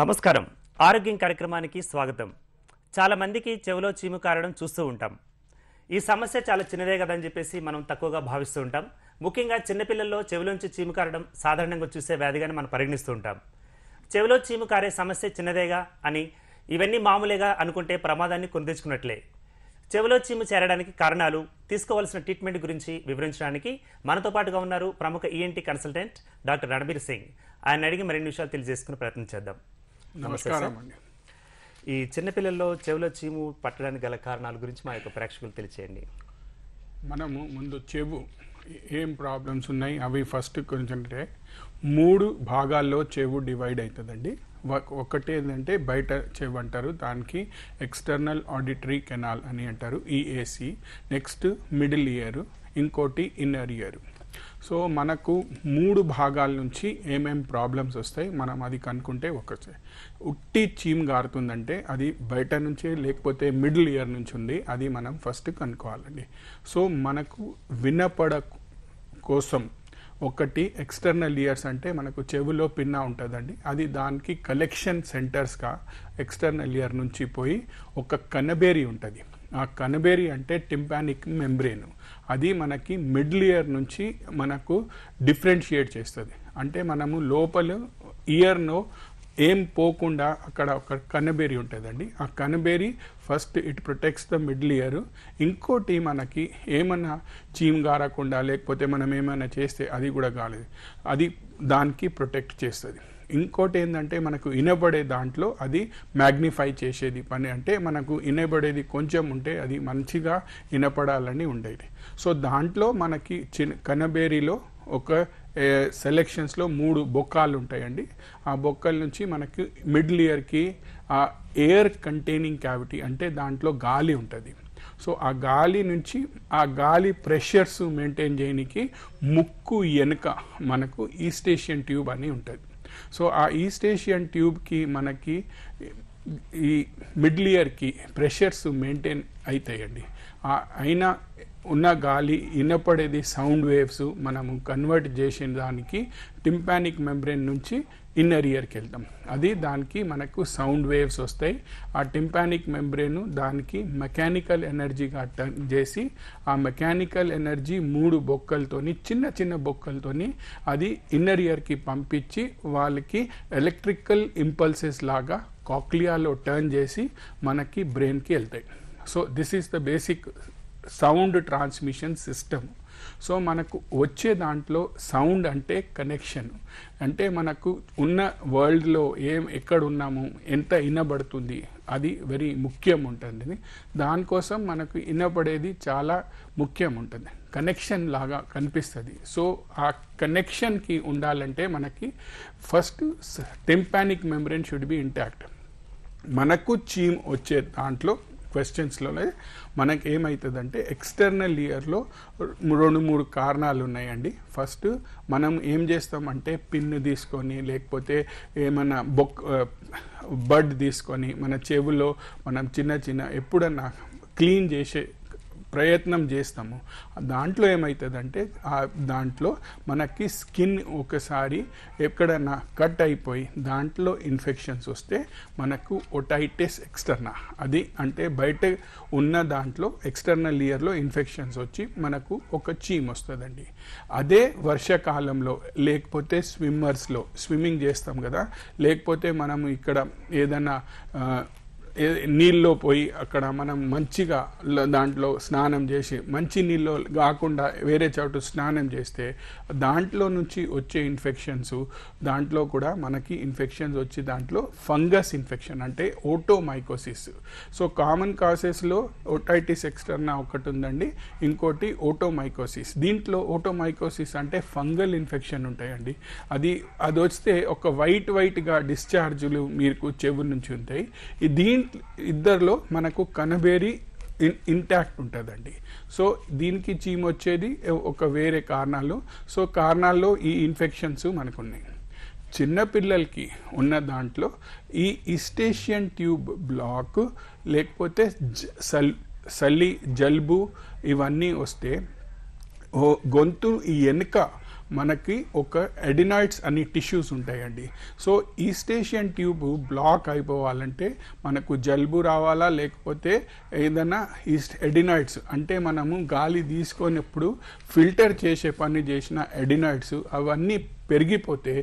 నమస్కారం ఆరోగ్యం కార్యక్రమానికి స్వాగతం చాలామందికి చెవిలో చీము కారడం చూస్తూ ఉంటాం ఈ సమస్య చాలా చిన్నదే కదని చెప్పేసి మనం తక్కువగా భావిస్తూ ఉంటాం ముఖ్యంగా చిన్నపిల్లల్లో చెవిలోంచి చీము కారడం సాధారణంగా చూసే వ్యాధిగానే మనం పరిగణిస్తూ ఉంటాం చెవిలో చీము కారే సమస్య చిన్నదేగా అని ఇవన్నీ మామూలుగా అనుకుంటే ప్రమాదాన్ని కొని చెవిలో చీము చేరడానికి కారణాలు తీసుకోవాల్సిన ట్రీట్మెంట్ గురించి వివరించడానికి మనతో పాటుగా ఉన్నారు ప్రముఖ ENT e consultant doctor Ranbir Singh ఆయన అడిగి మరిన్ని విషయాలు తెలియజేసుకుని ప్రయత్నం చేద్దాం నమస్కారం అండి ఈ చిన్నపిల్లల్లో చెవుల చీము పట్టడానికి గల కారణాల గురించి మా యొక్క ప్రేక్షకులు తెలియచేయండి మనము ముందు చెవు ఏం ప్రాబ్లమ్స్ ఉన్నాయి అవి ఫస్ట్ గురించి అంటే మూడు భాగాల్లో చెవు డివైడ్ అవుతుందండి ఒకటి ఏంటంటే బయట చెవు అంటారు దానికి ఎక్స్టర్నల్ ఆడిటరీ కెనాల్ అని అంటారు ఈఏసి నెక్స్ట్ మిడిల్ ఇయర్ ఇంకోటి ఇన్నర్ ఇయర్ సో మనకు మూడు భాగాల నుంచి ఏమేమి ప్రాబ్లమ్స్ వస్తాయి మనం అది కనుక్కుంటే ఒకసారి ఉట్టి చీమ్ గారుతుందంటే అది బయట నుంచే లేకపోతే మిడిల్ ఇయర్ నుంచి ఉంది అది మనం ఫస్ట్ కనుక్కోవాలండి సో మనకు వినపడ కోసం ఒకటి ఎక్స్టర్నల్ ఇయర్స్ అంటే మనకు చెవులో పిన్న ఉంటుందండి అది దానికి కలెక్షన్ సెంటర్స్గా ఎక్స్టర్నల్ ఇయర్ నుంచి పోయి ఒక కనబేరి ఉంటుంది ఆ కనబేరి అంటే టింపానిక్ మెంబ్రెయిన్ అది మనకి మిడిల్ ఇయర్ నుంచి మనకు డిఫరెన్షియేట్ చేస్తుంది అంటే మనము లోపల ఇయర్ను ఏం పోకుండా అక్కడ ఒక కనబేరి ఉంటుందండి ఆ కనబేరి first it protects the middle ear ఇంకోటి మనకి ఏమన్నా చీమ్ గారకుండా లేకపోతే మనం ఏమైనా చేస్తే అది కూడా కాలేదు అది దానికి ప్రొటెక్ట్ చేస్తుంది ఇంకోటి ఏంటంటే మనకు వినబడే దాంట్లో అది మ్యాగ్నిఫై చేసేది పని అంటే మనకు వినబడేది కొంచెం ఉంటే అది మంచిగా వినపడాలని ఉండేది సో దాంట్లో మనకి చిన్న కనబేరీలో ఒక సెలెక్షన్స్లో మూడు బొక్కలు ఉంటాయండి ఆ బొక్కల నుంచి మనకి మిడిల్ ఇయర్కి ఆ ఎయిర్ కంటైనింగ్ క్యావిటీ అంటే దాంట్లో గాలి ఉంటుంది సో ఆ గాలి నుంచి ఆ గాలి ప్రెషర్స్ మెయింటైన్ చేయడానికి ముక్కు వెనుక మనకు ఈస్టేషియన్ ట్యూబ్ అని ఉంటుంది సో ఆ ఈస్ట్ ఏషియన్ ట్యూబ్కి మనకి ఈ మిడిల్ ఇయర్కి ప్రెషర్స్ మెయింటైన్ అవుతాయండి అయినా ఉన్న గాలి వినపడేది సౌండ్ వేవ్స్ మనము కన్వర్ట్ చేసిన దానికి టింపానిక్ మెంబ్రెయిన్ నుంచి ఇన్నర్ ఇయర్కి వెళ్తాం అది దానికి మనకు సౌండ్ వేవ్స్ వస్తాయి ఆ టింపానిక్ మెంబ్రేను దానికి మెకానికల్ ఎనర్జీగా టర్న్ చేసి ఆ మెకానికల్ ఎనర్జీ మూడు బొక్కలతోని చిన్న చిన్న బొక్కలతోని అది ఇన్నర్ ఇయర్కి పంపించి వాళ్ళకి ఎలక్ట్రికల్ ఇంపల్సెస్ లాగా కాక్లియాలో టర్న్ చేసి మనకి బ్రెయిన్కి వెళ్తాయి so this is the basic sound transmission system so మనకు వచ్చే దాంట్లో సౌండ్ అంటే కనెక్షన్ అంటే మనకు ఉన్న వరల్డ్లో ఏం ఎక్కడ ఉన్నాము ఎంత వినబడుతుంది అది వెరీ ముఖ్యం ఉంటుంది దానికోసం మనకు వినపడేది చాలా ముఖ్యం ఉంటుంది కనెక్షన్ లాగా కనిపిస్తుంది సో ఆ కనెక్షన్కి ఉండాలంటే మనకి first tympanic membrane should be intact మనకు చీమ్ వచ్చే దాంట్లో క్వశ్చన్స్లోనే మనకి ఏమవుతుందంటే ఎక్స్టర్నల్ ఇయర్లో రెండు మూడు కారణాలు ఉన్నాయండి ఫస్ట్ మనం ఏం చేస్తామంటే పిన్ తీసుకొని లేకపోతే ఏమైనా బొక్ బర్డ్ తీసుకొని మన చెవులో మనం చిన్న చిన్న ఎప్పుడన్నా క్లీన్ చేసే ప్రయత్నం చేస్తాము దాంట్లో ఏమవుతుందంటే దాంట్లో మనకి స్కిన్ ఒకసారి ఎక్కడైనా కట్ అయిపోయి దాంట్లో ఇన్ఫెక్షన్స్ వస్తే మనకు ఒటైటిస్ ఎక్స్టర్నా అది అంటే బయట ఉన్న దాంట్లో ఎక్స్టర్నల్ ఇయర్లో ఇన్ఫెక్షన్స్ వచ్చి మనకు ఒక చీమ్ వస్తుందండి అదే వర్షాకాలంలో లేకపోతే స్విమ్మర్స్లో స్విమ్మింగ్ చేస్తాం కదా లేకపోతే మనం ఇక్కడ ఏదైనా నీళ్ళలో పోయి అక్కడ మనం మంచిగా దాంట్లో స్నానం చేసి మంచి నీళ్ళు కాకుండా వేరే చోటు స్నానం చేస్తే దాంట్లో నుంచి వచ్చే ఇన్ఫెక్షన్స్ దాంట్లో కూడా మనకి ఇన్ఫెక్షన్స్ వచ్చి దాంట్లో ఫంగస్ ఇన్ఫెక్షన్ అంటే ఓటోమైకోసిస్ సో కామన్ కాసెస్లో ఓటైటిస్ ఎక్స్టర్నా ఒకటి ఉందండి ఇంకోటి ఓటోమైకోసిస్ దీంట్లో ఓటోమైకోసిస్ అంటే ఫంగల్ ఇన్ఫెక్షన్ ఉంటాయండి అది అది వస్తే ఒక వైట్ వైట్గా డిశ్చార్జులు మీకు చెవు నుంచి ఉంటాయి దీంట్లో ఇద్దరిలో మనకు కనబేరి ఇన్ ఇంటాక్ట్ ఉంటుందండి సో దీనికి చీమ్ వచ్చేది ఒక వేరే కారణాలు సో కారణాల్లో ఈ ఇన్ఫెక్షన్స్ మనకున్నాయి చిన్నపిల్లలకి ఉన్న దాంట్లో ఈ ఇస్టేషియన్ ట్యూబ్ బ్లాక్ లేకపోతే సల్ సలి జలుబు ఇవన్నీ వస్తే గొంతు ఈ వెనుక మనకి ఒక ఎడినాయిడ్స్ అనే టిష్యూస్ ఉంటాయండి సో ఈస్టేషియన్ ఏషియన్ ట్యూబ్ బ్లాక్ అయిపోవాలంటే మనకు జలుబు రావాలా లేకపోతే ఏదైనా ఈస్ట్ ఎడినాయిడ్స్ అంటే మనము గాలి తీసుకునేప్పుడు ఫిల్టర్ చేసే పని చేసిన ఎడినాయిడ్స్ అవన్నీ పెరిగిపోతే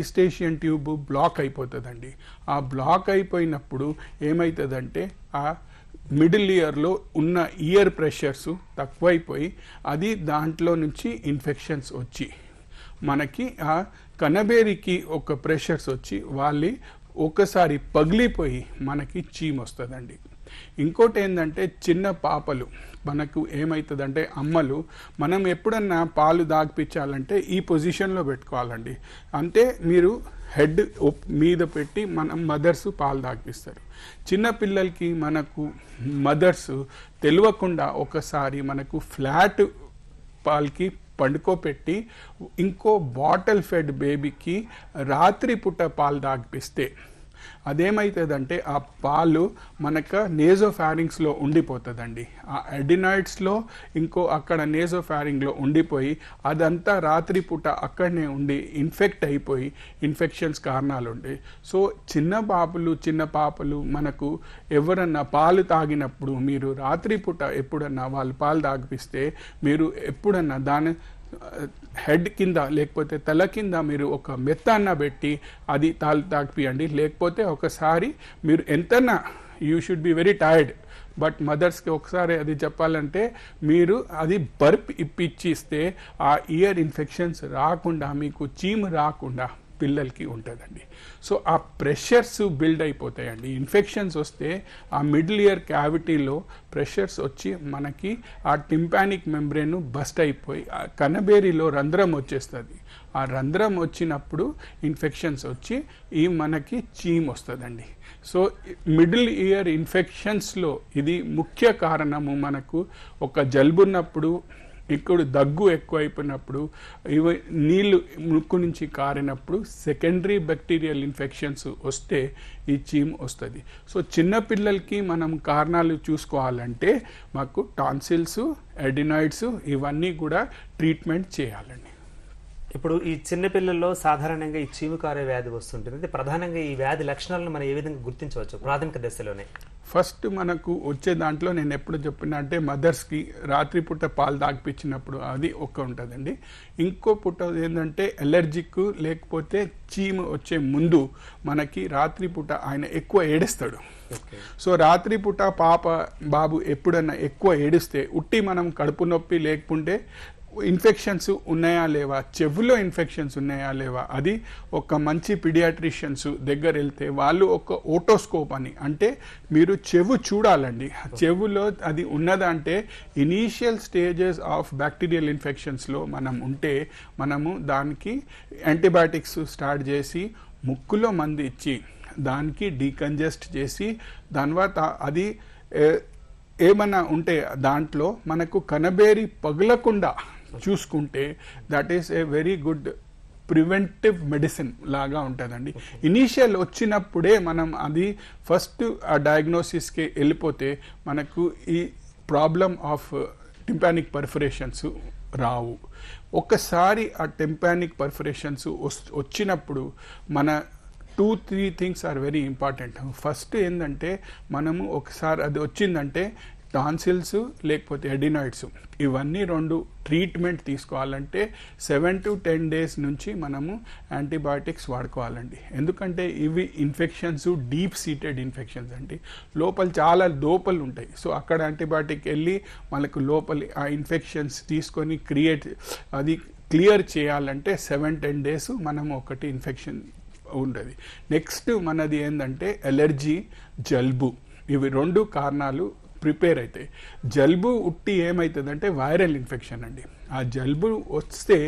ఈస్టేషియన్ ఏషియన్ ట్యూబ్ బ్లాక్ అయిపోతుందండి ఆ బ్లాక్ అయిపోయినప్పుడు ఏమవుతుందంటే ఆ మిడిల్ ఇయర్లో ఉన్న ఇయర్ ప్రెషర్స్ తక్కువైపోయి అది దాంట్లో నుంచి ఇన్ఫెక్షన్స్ వచ్చి మనకి ఆ కనబేరికి ఒక ప్రెషర్స్ వచ్చి వాళ్ళు ఒకసారి పగిలిపోయి మనకి చీమ్ వస్తుందండి ఇంకోటి ఏంటంటే చిన్న పాపలు మనకు ఏమవుతుందంటే అమ్మలు మనం ఎప్పుడన్నా పాలు దాగిపించాలంటే ఈ పొజిషన్లో పెట్టుకోవాలండి అంటే మీరు హెడ్ మీద పెట్టి మనం మదర్స్ పాలు దాగిపిస్తారు చిన్న పిల్లలకి మనకు మదర్స్ తెలియకుండా ఒకసారి మనకు ఫ్లాట్ పాల్కి పండుకోపెట్టి ఇంకో బాటిల్ ఫెడ్ బేబీకి రాత్రిపూట పాలు దాగిపిస్తే అదేమవుతుందంటే ఆ పాలు మనకు నేజో ఫ్యారింగ్స్లో ఉండిపోతుందండి ఆ అడినాయిడ్స్లో ఇంకో అక్కడ నేజో ఫ్యారింగ్లో ఉండిపోయి అదంతా రాత్రిపూట అక్కడనే ఉండి ఇన్ఫెక్ట్ అయిపోయి ఇన్ఫెక్షన్స్ కారణాలు ఉండే సో చిన్న పాపలు చిన్న పాపలు మనకు ఎవరన్నా పాలు తాగినప్పుడు మీరు రాత్రిపూట ఎప్పుడన్నా వాళ్ళు పాలు తాగిపిస్తే మీరు ఎప్పుడన్నా దాని హెడ్ కింద లేకపోతే తల కింద మీరు ఒక మెత్తన్న పెట్టి అది తాలు తాకిపియండి లేకపోతే ఒకసారి మీరు ఎంతన్నా you should be very tired but మదర్స్కి ఒకసారి అది చెప్పాలంటే మీరు అది బర్ప్ ఇప్పిచ్చిస్తే ఆ ఇయర్ ఇన్ఫెక్షన్స్ రాకుండా మీకు చీమ్ రాకుండా పిల్లలకి ఉంటుందండి సో ఆ ప్రెషర్స్ బిల్డ్ అయిపోతాయండి ఇన్ఫెక్షన్స్ వస్తే ఆ మిడిల్ ఇయర్ క్యావిటీలో ప్రెషర్స్ వచ్చి మనకి ఆ టింపానిక్ మెంబ్రేన్ బస్ట్ అయిపోయి ఆ కనబేరిలో రంధ్రం వచ్చేస్తుంది ఆ రంధ్రం వచ్చినప్పుడు ఇన్ఫెక్షన్స్ వచ్చి ఈ మనకి చీమ్ వస్తుందండి సో మిడిల్ ఇయర్ ఇన్ఫెక్షన్స్లో ఇది ముఖ్య కారణము మనకు ఒక జలుబున్నప్పుడు ఇక్కడ దగ్గు ఎక్కువైపోయినప్పుడు ఇవి నీళ్ళు ముక్కు నుంచి కారినప్పుడు సెకండరీ బ్యాక్టీరియల్ ఇన్ఫెక్షన్స్ వస్తే ఈ చీమ్ వస్తుంది సో చిన్నపిల్లలకి మనం కారణాలు చూసుకోవాలంటే మాకు టాన్సిల్స్ ఎడినాయిడ్స్ ఇవన్నీ కూడా ట్రీట్మెంట్ చేయాలండి ఇప్పుడు ఈ చిన్నపిల్లల్లో సాధారణంగా ఈ చీము కారే వ్యాధి వస్తుంటుంది ప్రధానంగా ఈ వ్యాధి లక్షణాలను మనం ఏ విధంగా గుర్తించవచ్చు ప్రాథమిక దశలోనే ఫస్ట్ మనకు వచ్చే దాంట్లో నేను ఎప్పుడు చెప్పిన అంటే మదర్స్కి రాత్రిపూట పాలు తాగిపించినప్పుడు అది ఒక్క ఉంటుందండి ఇంకో పుట్ట ఏంటంటే ఎలర్జిక్ లేకపోతే చీము వచ్చే ముందు మనకి రాత్రిపూట ఆయన ఎక్కువ ఏడుస్తాడు సో రాత్రిపూట పాప బాబు ఎప్పుడన్నా ఎక్కువ ఏడిస్తే ఉట్టి మనం కడుపు నొప్పి లేకుంటే ఇన్ఫెక్షన్స్ ఉన్నాయా లేవా చెవులో ఇన్ఫెక్షన్స్ ఉన్నాయా లేవా అది ఒక మంచి పిడియాట్రిషియన్స్ దగ్గర వెళ్తే వాళ్ళు ఒక ఓటోస్కోప్ అని అంటే మీరు చెవు చూడాలండి చెవులో అది ఉన్నదంటే ఇనీషియల్ స్టేజెస్ ఆఫ్ బ్యాక్టీరియల్ ఇన్ఫెక్షన్స్లో మనం ఉంటే మనము దానికి యాంటీబయాటిక్స్ స్టార్ట్ చేసి ముక్కులో మంది ఇచ్చి దానికి డీకంజెస్ట్ చేసి తర్వాత అది ఏమన్నా ఉంటే దాంట్లో మనకు కనబేరి పగలకుండా చూసుకుంటే that is a very good preventive medicine లాగా ఉంటుందండి ఇనీషియల్ వచ్చినప్పుడే మనం అది ఫస్ట్ ఆ డయాగ్నోసిస్కి వెళ్ళిపోతే మనకు ఈ ప్రాబ్లం ఆఫ్ టింపానిక్ పర్ఫరేషన్స్ రావు ఒక్కసారి ఆ టెంపానిక్ పర్ఫరేషన్స్ వచ్చినప్పుడు మన two three things are very important first ఏంటంటే మనము ఒకసారి అది వచ్చిందంటే టాన్సిల్స్ లేకపోతే ఎడినాయిడ్స్ ఇవన్నీ రెండు ట్రీట్మెంట్ తీసుకోవాలంటే సెవెన్ టు టెన్ డేస్ నుంచి మనము యాంటీబయాటిక్స్ వాడుకోవాలండి ఎందుకంటే ఇవి ఇన్ఫెక్షన్స్ డీప్ సీటెడ్ ఇన్ఫెక్షన్స్ అండి లోపల చాలా లోపలు ఉంటాయి సో అక్కడ యాంటీబయాటిక్ వెళ్ళి మనకు లోపలి ఆ ఇన్ఫెక్షన్స్ తీసుకొని క్రియేట్ అది క్లియర్ చేయాలంటే సెవెన్ టెన్ డేస్ మనం ఒకటి ఇన్ఫెక్షన్ ఉండదు నెక్స్ట్ మనది ఏంటంటే ఎలర్జీ జలుబు ఇవి రెండు కారణాలు ప్రిపేర్ అవుతాయి జలుబు ఉట్టి ఏమవుతుందంటే వైరల్ ఇన్ఫెక్షన్ అండి ఆ జలుబు వస్తే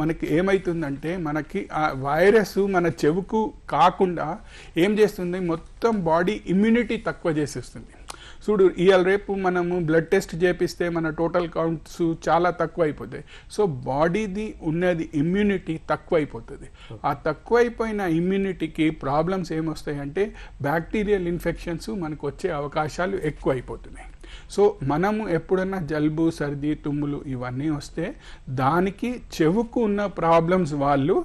మనకి ఏమవుతుందంటే మనకి ఆ వైరస్ మన చెవుకు కాకుండా ఏం చేస్తుంది మొత్తం బాడీ ఇమ్యూనిటీ తక్కువ చేసేస్తుంది చూడు ఇవాళ రేపు మనము బ్లడ్ టెస్ట్ చేపిస్తే మన టోటల్ కౌంట్స్ చాలా తక్కువ అయిపోతాయి సో బాడీది ఉన్నది ఇమ్యూనిటీ తక్కువైపోతుంది ఆ తక్కువైపోయిన ఇమ్యూనిటీకి ప్రాబ్లమ్స్ ఏమొస్తాయంటే బ్యాక్టీరియల్ ఇన్ఫెక్షన్స్ మనకు వచ్చే అవకాశాలు ఎక్కువైపోతున్నాయి సో మనము ఎప్పుడన్నా జలుబు సర్ది తుమ్ములు ఇవన్నీ వస్తే దానికి చెవుకు ఉన్న ప్రాబ్లమ్స్ వాళ్ళు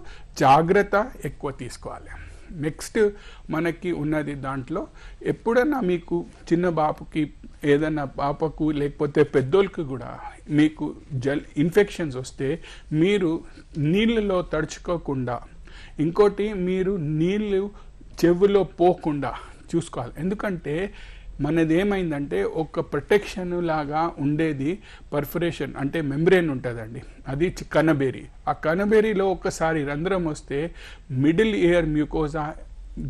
జాగ్రత్త ఎక్కువ తీసుకోవాలి నెక్స్ట్ మనకి ఉన్నది దాంట్లో ఎప్పుడన్నా మీకు చిన్న బాపుకి ఏదన్నా పాపకు లేకపోతే పెద్దోళ్ళకి కూడా మీకు జల్ ఇన్ఫెక్షన్స్ వస్తే మీరు నీళ్ళలో తడుచుకోకుండా ఇంకోటి మీరు నీళ్ళు చెవులో పోకుండా చూసుకోవాలి ఎందుకంటే మనది ఏమైందంటే ఒక ప్రొటెక్షన్ లాగా ఉండేది పర్ఫరేషన్ అంటే మెంబ్రేన్ ఉంటుందండి అది కనబేరి ఆ కనబేరిలో ఒకసారి రంధ్రం వస్తే మిడిల్ ఇయర్ మ్యూకోజా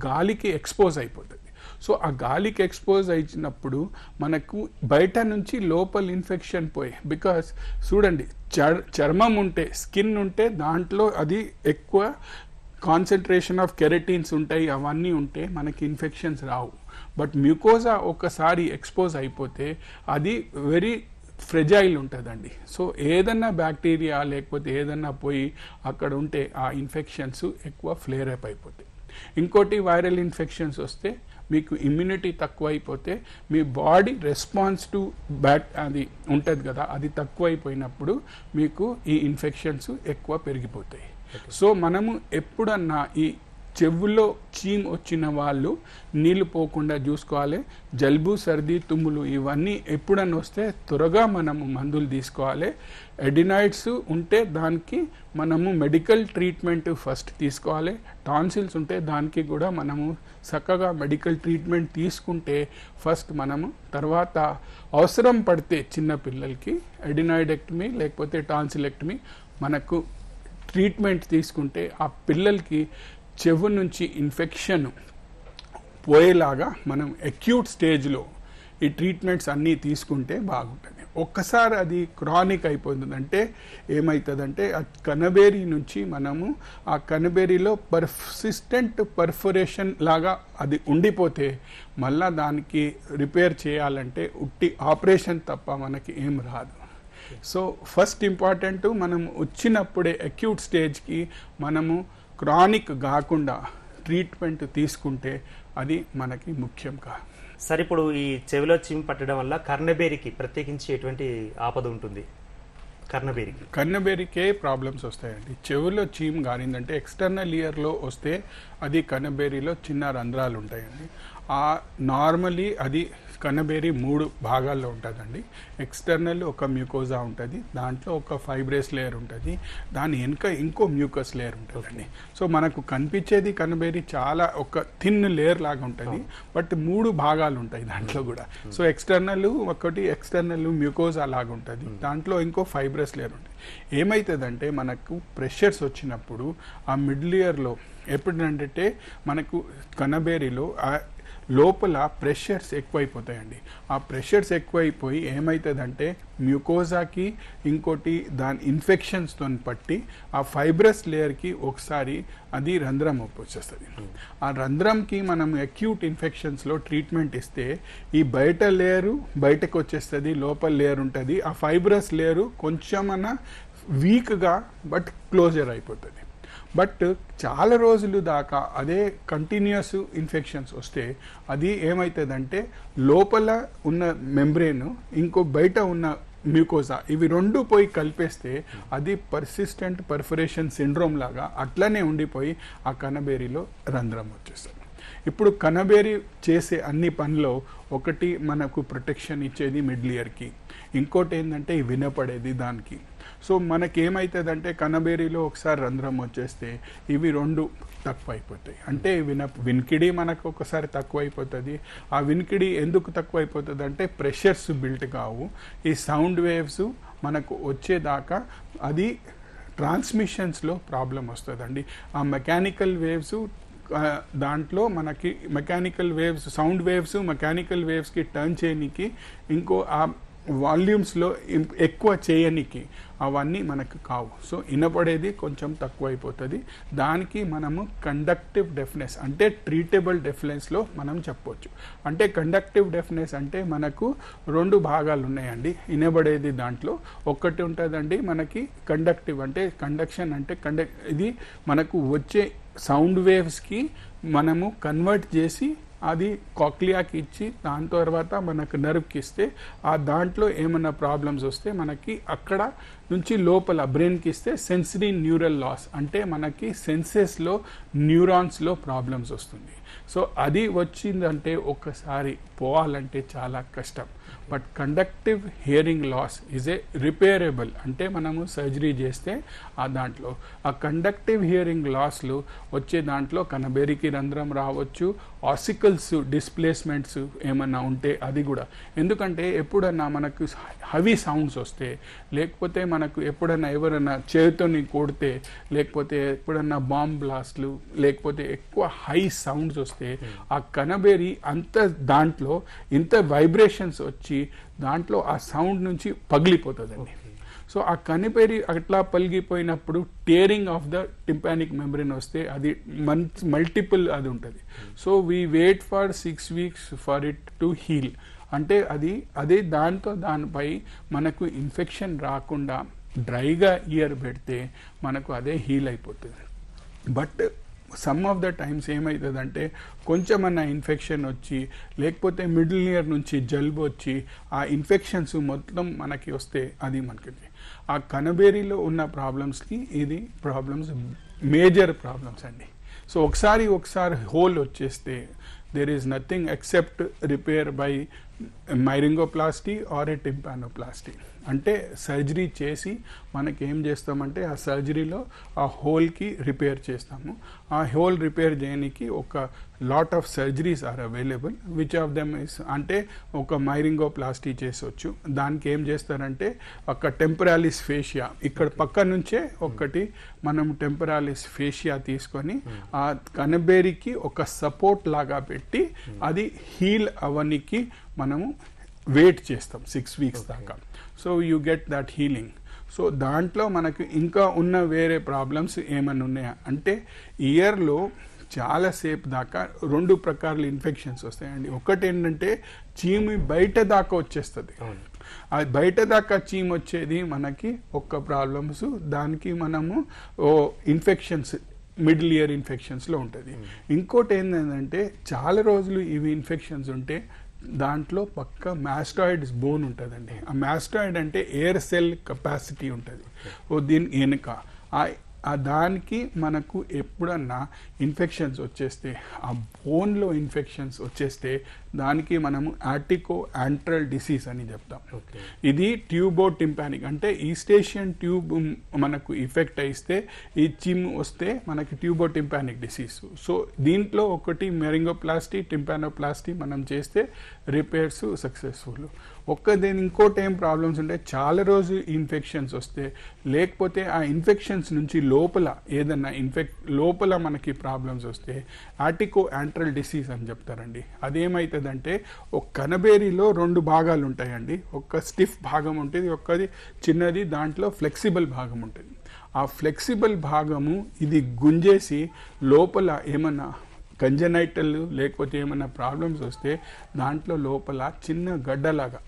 గాలికి ఎక్స్పోజ్ అయిపోతుంది సో ఆ గాలికి ఎక్స్పోజ్ అయినప్పుడు మనకు బయట నుంచి లోపల ఇన్ఫెక్షన్ పోయి బికాస్ చూడండి చర్మం ఉంటే స్కిన్ ఉంటే దాంట్లో అది ఎక్కువ కాన్సన్ట్రేషన్ ఆఫ్ కెరటీన్స్ ఉంటాయి అవన్నీ ఉంటే మనకి ఇన్ఫెక్షన్స్ రావు బట్ మ్యూకోజా ఒకసారి ఎక్స్పోజ్ అయిపోతే అది వెరీ ఫ్రెజైల్ ఉంటుందండి సో ఏదన్నా బ్యాక్టీరియా లేకపోతే ఏదన్నా పోయి అక్కడ ఉంటే ఆ ఇన్ఫెక్షన్స్ ఎక్కువ ఫ్లేరప్ అప్ అయిపోతాయి ఇంకోటి వైరల్ ఇన్ఫెక్షన్స్ వస్తే మీకు ఇమ్యూనిటీ తక్కువైపోతే మీ బాడీ రెస్పాన్స్ టు బ్యాక్ అది ఉంటుంది కదా అది తక్కువైపోయినప్పుడు మీకు ఈ ఇన్ఫెక్షన్స్ ఎక్కువ పెరిగిపోతాయి సో మనము ఎప్పుడన్నా ఈ చెవుల్లో చీమ్ వచ్చిన వాళ్ళు నీళ్ళు పోకుండా చూసుకోవాలి జలుబు సర్ది తుమ్ములు ఇవన్నీ ఎప్పుడన్నా వస్తే త్వరగా మనము మందులు తీసుకోవాలి ఎడినాయిడ్స్ ఉంటే దానికి మనము మెడికల్ ట్రీట్మెంట్ ఫస్ట్ తీసుకోవాలి టాన్సిల్స్ ఉంటే దానికి కూడా మనము చక్కగా మెడికల్ ట్రీట్మెంట్ తీసుకుంటే ఫస్ట్ మనము తర్వాత అవసరం పడితే చిన్న పిల్లలకి ఎడినాయిడెక్టమీ లేకపోతే టాన్సిలెక్టమీ మనకు ట్రీట్మెంట్ తీసుకుంటే ఆ పిల్లలకి చెవు నుంచి ఇన్ఫెక్షన్ పోయేలాగా మనం అక్యూట్ స్టేజ్లో ఈ ట్రీట్మెంట్స్ అన్నీ తీసుకుంటే బాగుంటుంది ఒక్కసారి అది క్రానిక్ అయిపోతుందంటే ఏమవుతుందంటే ఆ కనబేరీ నుంచి మనము ఆ కనబేరీలో పర్సిస్టెంట్ పర్ఫొరేషన్ లాగా అది ఉండిపోతే మళ్ళా దానికి రిపేర్ చేయాలంటే ఉట్టి ఆపరేషన్ తప్ప మనకి ఏం రాదు సో ఫస్ట్ ఇంపార్టెంట్ మనం వచ్చినప్పుడే అక్యూట్ స్టేజ్కి మనము క్రానిక్ కాకుండా ట్రీట్మెంట్ తీసుకుంటే అది మనకి ముఖ్యంగా సరే ఇప్పుడు ఈ చెవిలో చిమ్ పట్టడం వల్ల కర్ణబేరికి ప్రత్యేకించి ఎటువంటి ఆపద ఉంటుంది కర్ణబేరికి కర్ణబేరికే ప్రాబ్లమ్స్ వస్తాయండి చెవిలో చీమ్ కానిందంటే ఎక్స్టర్నల్ ఇయర్లో వస్తే అది కర్ణబేరిలో చిన్న రంధ్రాలు ఉంటాయండి నార్మలీ అది కన్నబేరి మూడు భాగాల్లో ఉంటుందండి ఎక్స్టర్నల్ ఒక మ్యూకోజా ఉంటుంది దాంట్లో ఒక ఫైబ్రేస్ లేయర్ ఉంటుంది దాని వెనుక ఇంకో మ్యూకస్ లేయర్ ఉంటుందండి సో మనకు కనిపించేది కన్నబేరి చాలా ఒక థిన్ లేయర్ లాగా ఉంటుంది బట్ మూడు భాగాలు ఉంటాయి దాంట్లో కూడా సో ఎక్స్టర్నల్ ఒకటి ఎక్స్టర్నల్ మ్యూకోజా లాగా ఉంటుంది దాంట్లో ఇంకో ఫైబ్రస్ లేయర్ ఉంటుంది ఏమవుతుందంటే మనకు ప్రెషర్స్ వచ్చినప్పుడు ఆ మిడిల్ ఇయర్లో ఎప్పుడంటే మనకు కనబేరిలో ఆ లోపల ప్రెషర్స్ ఎక్కువైపోతాయండి ఆ ప్రెషర్స్ ఎక్కువైపోయి ఏమవుతుందంటే మ్యూకోజాకి ఇంకోటి దాని ఇన్ఫెక్షన్స్తో పట్టి ఆ ఫైబ్రస్ లేయర్కి ఒకసారి అది రంధ్రం వచ్చేస్తుంది ఆ రంధ్రంకి మనం అక్యూట్ ఇన్ఫెక్షన్స్లో ట్రీట్మెంట్ ఇస్తే ఈ బయట లేయరు బయటకు వచ్చేస్తుంది లోపల లేయర్ ఉంటుంది ఆ ఫైబ్రస్ లేయరు కొంచెమన్నా వీక్గా బట్ క్లోజర్ అయిపోతుంది బట్ చాలా రోజులు దాకా అదే కంటిన్యూస్ ఇన్ఫెక్షన్స్ వస్తే అది ఏమవుతుందంటే లోపల ఉన్న మెంబ్రెయిన్ ఇంకో బయట ఉన్న మ్యూకోజా ఇవి రెండు పోయి కలిపేస్తే అది పర్సిస్టెంట్ పర్ఫరేషన్ సిండ్రోమ్ లాగా అట్లనే ఉండిపోయి ఆ కనబేరిలో రంధ్రం వచ్చేస్తుంది ఇప్పుడు కనబేరి చేసే అన్ని పనిలో ఒకటి మనకు ప్రొటెక్షన్ ఇచ్చేది మిడ్లియర్కి ఇంకోటి ఏంటంటే వినపడేది దానికి సో అంటే కనబేరీలో ఒకసారి రంధ్రం వచ్చేస్తే ఇవి రెండు తక్కువైపోతాయి అంటే విన వినికిడి మనకు ఒకసారి తక్కువైపోతుంది ఆ వినికిడి ఎందుకు తక్కువైపోతుంది అంటే ప్రెషర్స్ బిల్ట్ కావు ఈ సౌండ్ వేవ్స్ మనకు వచ్చేదాకా అది ట్రాన్స్మిషన్స్లో ప్రాబ్లం వస్తుందండి ఆ మెకానికల్ వేవ్స్ దాంట్లో మనకి mechanical waves sound waves mechanical వేవ్స్కి టర్న్ చేయడానికి ఇంకో ఆ వాల్యూమ్స్లో ఎక్కువ చేయనికి అవన్నీ మనకు కావు సో వినపడేది కొంచెం తక్కువ అయిపోతుంది దానికి మనము కండక్టివ్ డెఫినెస్ అంటే ట్రీటబుల్ డెఫినెన్స్లో మనం చెప్పవచ్చు అంటే కండక్టివ్ డెఫినెస్ అంటే మనకు రెండు భాగాలు ఉన్నాయండి వినబడేది దాంట్లో ఒకటి ఉంటుందండి మనకి కండక్టివ్ అంటే కండక్షన్ అంటే కండక్ ఇది మనకు వచ్చే సౌండ్ వేవ్స్కి మనము కన్వర్ట్ చేసి అది కాక్లియాకి ఇచ్చి దాని తర్వాత మనకు నర్వ్కి ఇస్తే ఆ దాంట్లో ఏమైనా ప్రాబ్లమ్స్ వస్తే మనకి అక్కడ నుంచి లోపల బ్రెయిన్కి ఇస్తే సెన్సరీ న్యూరల్ లాస్ అంటే మనకి సెన్సెస్లో న్యూరాన్స్లో ప్రాబ్లమ్స్ వస్తుంది సో అది వచ్చిందంటే ఒక్కసారి పోవాలంటే చాలా కష్టం but conductive hearing loss is a repairable అంటే మనము సర్జరీ చేస్తే ఆ దాంట్లో ఆ కండక్టివ్ హియరింగ్ లాస్లు వచ్చే దాంట్లో కనబేరికి రంధ్రం రావచ్చు ఆసికల్స్ డిస్ప్లేస్మెంట్స్ ఏమన్నా ఉంటే అది కూడా ఎందుకంటే ఎప్పుడన్నా మనకు హవీ సౌండ్స్ వస్తే లేకపోతే మనకు ఎప్పుడన్నా ఎవరన్నా చేతితోని కొడితే లేకపోతే ఎప్పుడన్నా బాంబ్ బ్లాస్ట్లు లేకపోతే ఎక్కువ హై సౌండ్స్ వస్తే ఆ కనబేరి అంత దాంట్లో ఇంత వైబ్రేషన్స్ వచ్చి వచ్చి దాంట్లో ఆ సౌండ్ నుంచి పగిలిపోతుందండి సో ఆ కనిపేరి అట్లా పలిగిపోయినప్పుడు tearing off the tympanic membrane వస్తే అది మల్టిపుల్ అది ఉంటుంది so we wait for six weeks for it to heal అంటే అది అదే దాంతో దానిపై మనకు ఇన్ఫెక్షన్ రాకుండా డ్రైగా ఇయర్ పెడితే మనకు అదే హీల్ అయిపోతుంది but some of the times ఏమవుతుందంటే కొంచెమన్నా ఇన్ఫెక్షన్ వచ్చి లేకపోతే మిడిల్ ఇయర్ నుంచి జలుబు వచ్చి ఆ ఇన్ఫెక్షన్స్ మొత్తం మనకి వస్తే అది మనకి ఆ కనబేరీలో ఉన్న ప్రాబ్లమ్స్కి ఇది ప్రాబ్లమ్స్ మేజర్ ప్రాబ్లమ్స్ అండి సో ఒకసారి ఒకసారి హోల్ వచ్చేస్తే there is nothing except repair by myringoplasty or a tympanoplasty అంటే సర్జరీ చేసి మనకి ఏం చేస్తామంటే ఆ సర్జరీలో ఆ హోల్కి రిపేర్ చేస్తాము ఆ హోల్ రిపేర్ చేయడానికి ఒక lot of surgeries are available which of them is అంటే ఒక మైరింగోప్లాస్టీ చేసొచ్చు దానికి ఏం చేస్తారంటే ఒక టెంపరాలిస్ ఫేషియా ఇక్కడ పక్క నుంచే ఒకటి hmm. మనం టెంపరాలిస్ ఫేషియా తీసుకొని ఆ కనబేరికి ఒక సపోర్ట్ లాగా పెట్టి hmm. అది హీల్ అవనికి మనము వెయిట్ చేస్తాం సిక్స్ వీక్స్ దాకా so you get that healing so దాంట్లో మనకు ఇంకా ఉన్న వేరే ప్రాబ్లమ్స్ ఏమైనా ఉన్నాయా అంటే ఇయర్లో చాలాసేపు దాకా రెండు ప్రకారాల ఇన్ఫెక్షన్స్ వస్తాయండి ఒకటి ఏంటంటే చీమి బయట దాకా వచ్చేస్తుంది అది బయట దాకా చీమ్ వచ్చేది మనకి ఒక్క ప్రాబ్లమ్స్ దానికి మనము ఇన్ఫెక్షన్స్ మిడిల్ ఇయర్ ఇన్ఫెక్షన్స్లో ఉంటుంది ఇంకోటి ఏంటంటే చాలా రోజులు ఇవి ఇన్ఫెక్షన్స్ ఉంటే దాంట్లో పక్క మ్యాస్టాయిడ్స్ బోన్ ఉంటుందండి ఆ మ్యాస్టాయిడ్ అంటే ఎయిర్ సెల్ కెపాసిటీ ఉంటుంది ఓ దీని వెనుక ఆ దానికి మనకు ఎప్పుడన్నా ఇన్ఫెక్షన్స్ వచ్చేస్తే ఆ బోన్లో ఇన్ఫెక్షన్స్ వచ్చేస్తే దానికి మనము ఆర్టికో యాంట్రల్ డిసీజ్ అని చెప్తాం ఇది ట్యూబో టింపానిక్ అంటే ఈస్టేషియన్ ఏషియన్ ట్యూబ్ మనకు ఇఫెక్ట్ అయితే ఈ చిమ్ వస్తే మనకి ట్యూబో టింపానిక్ డిసీజ్ సో దీంట్లో ఒకటి మెరింగోప్లాస్టీ టింపానోప్లాస్టీ మనం చేస్తే రిపేర్స్ సక్సెస్ఫుల్ ఒక్క దేని ఇంకోటి ఏం ప్రాబ్లమ్స్ ఉంటే చాలా రోజు ఇన్ఫెక్షన్స్ వస్తే లేకపోతే ఆ ఇన్ఫెక్షన్స్ నుంచి లోపల ఏదన్నా ఇన్ఫెక్ట్ లోపల మనకి ప్రాబ్లమ్స్ వస్తే ఆటికో యాంట్రల్ డిసీజ్ అని చెప్తారండి అదేమైతుంది ఉంటుందంటే ఒక కనబేరీలో రెండు భాగాలు ఉంటాయండి ఒక స్టిఫ్ భాగం ఉంటుంది ఒక్కది చిన్నది దాంట్లో ఫ్లెక్సిబుల్ భాగం ఉంటుంది ఆ ఫ్లెక్సిబుల్ భాగము ఇది గుంజేసి లోపల ఏమన్నా గంజనైటల్ లేకపోతే ఏమైనా ప్రాబ్లమ్స్ వస్తే దాంట్లో లోపల చిన్న గడ్డలాగా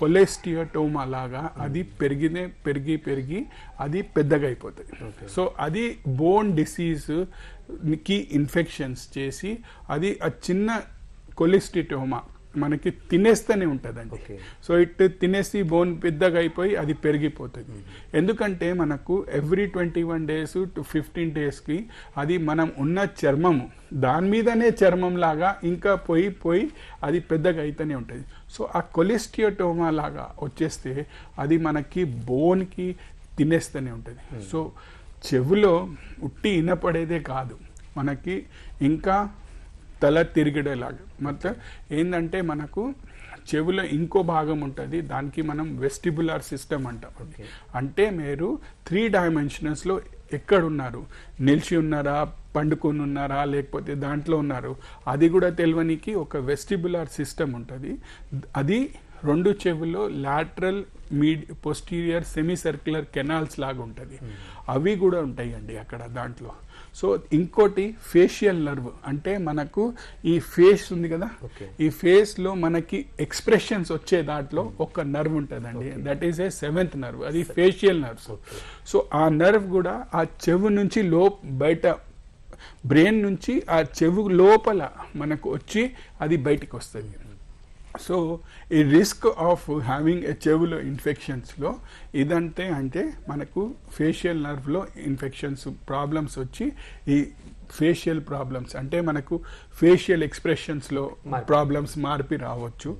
కొలెస్టియోటోమా లాగా అది పెరిగినే పెరిగి పెరిగి అది పెద్దగా అయిపోతుంది సో అది బోన్ డిసీజ్కి ఇన్ఫెక్షన్స్ చేసి అది ఆ చిన్న కొలిస్టిటోమా మనకి తినేస్తూనే ఉంటుందండి సో ఇట్ తినేసి బోన్ పెద్దగా అయిపోయి అది పెరిగిపోతుంది ఎందుకంటే మనకు every twenty one days to fifteen డేస్కి అది మనం ఉన్న చర్మము దాని మీదనే చర్మం లాగా ఇంకా పోయి పోయి అది పెద్దగా అయితేనే ఉంటుంది సో ఆ కొలిస్టియోటోమా లాగా వచ్చేస్తే అది మనకి బోన్కి తినేస్తూనే ఉంటుంది hmm. సో చెవులో ఉట్టి ఇనపడేదే కాదు మనకి ఇంకా తల తిరిగిడేలాగా మొత్తం ఏంటంటే మనకు చెవిలో ఇంకో భాగం ఉంటుంది దానికి మనం వెస్టిబులర్ సిస్టమ్ అంటాం అంటే మీరు త్రీ డైమెన్షనల్స్లో ఎక్కడున్నారు నిలిచి ఉన్నారా పండుకొని ఉన్నారా లేకపోతే దాంట్లో ఉన్నారు అది కూడా తెలియనికి ఒక వెస్టిబులర్ సిస్టమ్ ఉంటుంది అది రెండు చెవుల్లో lateral medial posterior semi circular canals లాగా ఉంటుంది అవి కూడా ఉంటాయండి అక్కడ దాంట్లో సో ఇంకోటి ఫేషియల్ నర్వ్ అంటే మనకు ఈ ఫేస్ ఉంది కదా ఈ ఫేస్లో మనకి ఎక్స్ప్రెషన్స్ వచ్చే దాంట్లో ఒక నర్వ్ ఉంటుందండి that is a seventh nerve అది ఫేషియల్ నర్వ్ సో ఆ నర్వ్ కూడా ఆ చెవు నుంచి లో బయట బ్రెయిన్ నుంచి ఆ చెవు లోపల మనకు వచ్చి అది బయటికి వస్తుంది సో ఈ రిస్క్ ఆఫ్ హ్యావింగ్ ఎ చెవులో ఇన్ఫెక్షన్స్లో ఇదంటే అంటే మనకు ఫేషియల్ నర్వ్లో ఇన్ఫెక్షన్స్ ప్రాబ్లమ్స్ వచ్చి ఈ ఫేషియల్ ప్రాబ్లమ్స్ అంటే మనకు ఫేషియల్ ఎక్స్ప్రెషన్స్లో ప్రాబ్లమ్స్ మార్పి రావచ్చు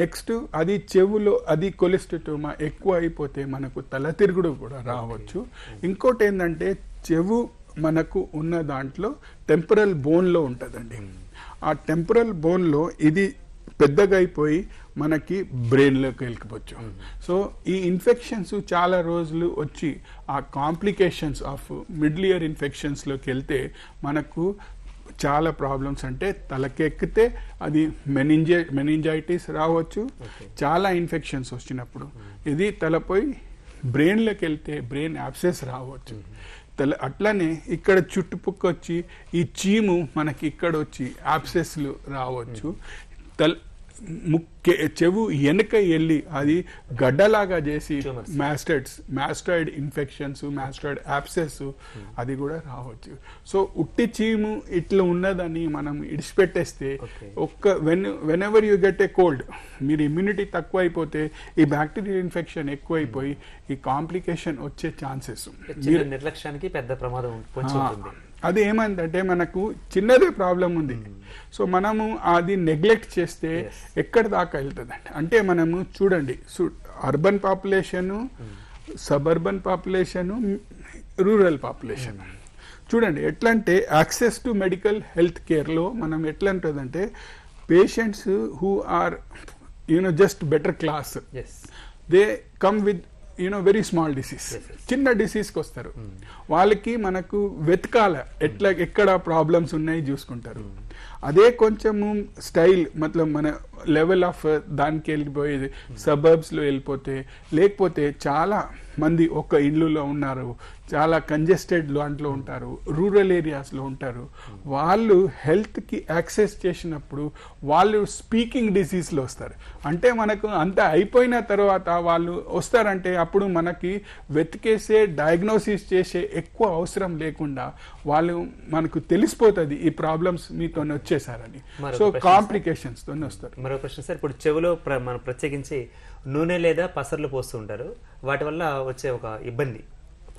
నెక్స్ట్ అది చెవులో అది కొలిస్టటోమా ఎక్కువ అయిపోతే మనకు తల తిరుగుడు కూడా రావచ్చు ఇంకోటి ఏంటంటే చెవు మనకు ఉన్న దాంట్లో టెంపరల్ బోన్లో ఉంటుందండి ఆ టెంపరల్ బోన్లో ఇది పెద్దగా అయిపోయి మనకి బ్రెయిన్లోకి వెళ్ళిపోవచ్చు సో ఈ ఇన్ఫెక్షన్స్ చాలా రోజులు వచ్చి ఆ కాంప్లికేషన్స్ ఆఫ్ మిడిల్ ఇయర్ ఇన్ఫెక్షన్స్లోకి వెళ్తే మనకు చాలా ప్రాబ్లమ్స్ అంటే తలకెక్కితే అది మెనింజే మెనింజైటిస్ రావచ్చు చాలా ఇన్ఫెక్షన్స్ వచ్చినప్పుడు ఇది తలపోయి బ్రెయిన్లోకి వెళ్తే బ్రెయిన్ యాప్సెస్ రావచ్చు తల అట్లనే ఇక్కడ చుట్టుపక్క వచ్చి ఈ చీము మనకి ఇక్కడ వచ్చి యాప్సెస్లు రావచ్చు తల ముక్కే చెవు వెనక వెళ్ళి అది గడ్డలాగా చేసి mastoids mastoid infections mastoid abscess అది కూడా రావచ్చు సో ఉట్టి చీము ఇట్లా ఉన్నదని మనం ఇడిచిపెట్టేస్తే ఒక్క when whenever you get a cold మీరు ఇమ్యూనిటీ తక్కువ అయిపోతే ఈ బ్యాక్టీరియల్ ఇన్ఫెక్షన్ ఎక్కువైపోయి hmm. ఈ కాంప్లికేషన్ వచ్చే ఛాన్సెస్ నిర్లక్ష్యానికి పెద్ద ప్రమాదం అది ఏమైందంటే మనకు చిన్నదే ప్రాబ్లం ఉంది hmm. సో మనము అది నెగ్లెక్ట్ చేస్తే ఎక్కడ దాకా వెళ్తుందండి అంటే మనము చూడండి urban population hmm. Suburban population rural population hmm. చూడండి ఎట్లా అంటే యాక్సెస్ టు మెడికల్ హెల్త్ కేర్లో మనం ఎట్లా ఉంటుందంటే patients who are you know just better class they come with you know very small disease చిన్న డిసీజ్కి వస్తారు వాళ్ళకి మనకు వెతకాల ఎట్లా ఎక్కడ ప్రాబ్లమ్స్ ఉన్నాయి చూసుకుంటారు hmm. అదే కొంచెము స్టైల్ మతలబ్ మన లెవెల్ ఆఫ్ uh, దానికి వెళ్ళిపోయేది సబర్బ్స్లో hmm. వెళ్ళిపోతే లేకపోతే చాలా మంది ఒక్క ఇళ్ళులో ఉన్నారు చాలా కంజెస్టెడ్ దాంట్లో ఉంటారు రూరల్ ఏరియాస్లో ఉంటారు వాళ్ళు హెల్త్కి యాక్సెస్ చేసినప్పుడు వాళ్ళు స్పీకింగ్ డిసీజ్లో వస్తారు అంటే మనకు అంత అయిపోయిన తర్వాత వాళ్ళు వస్తారంటే అప్పుడు మనకి వెతికేసే డయాగ్నోసిస్ చేసే ఎక్కువ అవసరం లేకుండా వాళ్ళు మనకు తెలిసిపోతుంది ఈ ప్రాబ్లమ్స్ మీతో వచ్చేసారని సో కాంప్లికేషన్స్ తోనే వస్తారు మరో ప్రశ్న సార్ ఇప్పుడు చెవిలో మనం ప్రత్యేకించి నూనె లేదా పసర్లు పోస్తూ ఉంటారు వాటి వల్ల వచ్చే ఒక ఇబ్బంది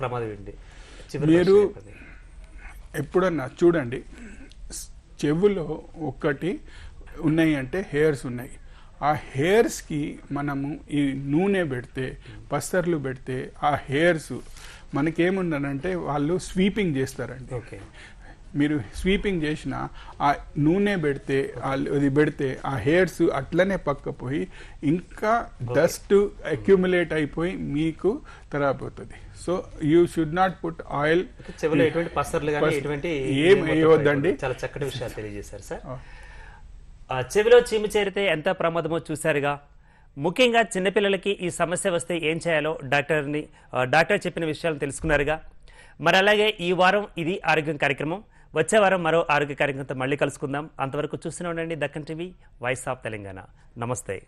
ప్రమాదం ఏంటి మీరు ఎప్పుడన్నా చూడండి చెవులో ఒక్కటి ఉన్నాయి అంటే హెయిర్స్ ఉన్నాయి ఆ హెయిర్స్కి మనము ఈ నూనె పెడితే పస్తర్లు పెడితే ఆ హెయిర్స్ మనకేముందనంటే వాళ్ళు స్వీపింగ్ చేస్తారండి ఓకే మీరు స్వీపింగ్ చేసిన ఆ నూనె పెడితే అది పెడితే ఆ హెయిర్స్ అట్లనే పోయి ఇంకా డస్ట్ అక్యుములేట్ అయిపోయి మీకు తరాబోతుంది so you should not put oil చెవిలో ఎటువంటి పసర్లు కానీ ఎటువంటి ఏం వేయవద్దండి చాలా చక్కటి విషయాలు తెలియజేశారు సార్ oh. చెవిలో చీము చేరితే ఎంత ప్రమాదమో చూశారుగా ముఖ్యంగా చిన్నపిల్లలకి ఈ సమస్య వస్తే ఏం చేయాలో డాక్టర్ని డాక్టర్ చెప్పిన విషయాలను తెలుసుకున్నారుగా మరి అలాగే ఈ వారం ఇది ఆరోగ్యం కార్యక్రమం వచ్చే వారం మరో ఆరోగ్య కార్యక్రమంతో మళ్ళీ కలుసుకుందాం అంతవరకు చూస్తూనే ఉండండి Deccan TV voice of Telangana నమస్తే